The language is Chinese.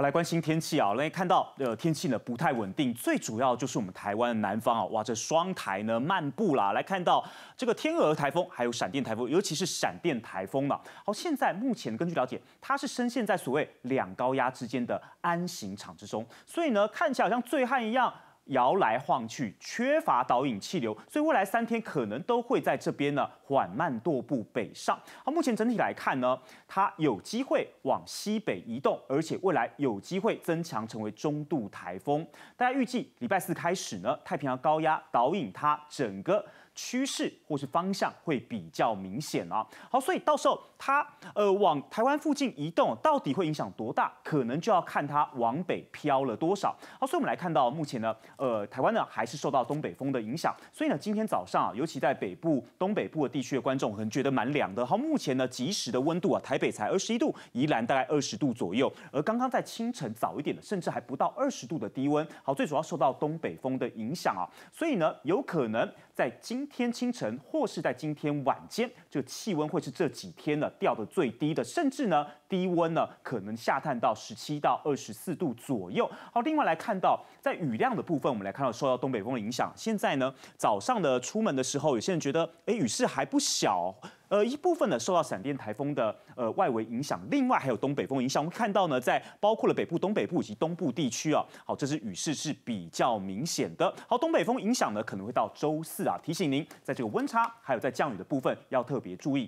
来关心天气啊，来看到呃天气呢不太稳定，最主要就是我们台湾的南方啊，哇这双台呢漫步啦，来看到这个天鹅台风还有闪电台风，尤其是闪电台风呢。好，现在目前根据了解，它是深陷在所谓两高压之间的安形场之中，所以呢看起来好像醉汉一样。摇来晃去，缺乏导引气流，所以未来三天可能都会在这边呢缓慢踱步北上。好，目前整体来看呢，它有机会往西北移动，而且未来有机会增强成为中度台风。大家预计礼拜四开始呢，太平洋高压导引它整个趋势或是方向会比较明显啊。好，所以到时候它呃往台湾附近移动，到底会影响多大，可能就要看它往北飘了多少。好，所以我们来看到目前呢。呃，台湾呢还是受到东北风的影响，所以呢，今天早上啊，尤其在北部、东北部的地区的观众可能觉得蛮凉的。好，目前呢，即时的温度啊，台北才二十一度，宜兰大概二十度左右。而刚刚在清晨早一点的，甚至还不到二十度的低温。好，最主要受到东北风的影响啊，所以呢，有可能在今天清晨或是在今天晚间，就气温会是这几天呢掉的最低的，甚至呢，低温呢可能下探到十七到二十四度左右。好，另外来看到在雨量的部分。我们来看到受到东北风的影响，现在呢，早上的出门的时候，有些人觉得，哎，雨势还不小，呃，一部分呢受到闪电台风的呃外围影响，另外还有东北风影响。我们看到呢，在包括了北部、东北部以及东部地区啊，好，这支雨势是比较明显的。好，东北风影响呢，可能会到周四啊，提醒您，在这个温差还有在降雨的部分要特别注意。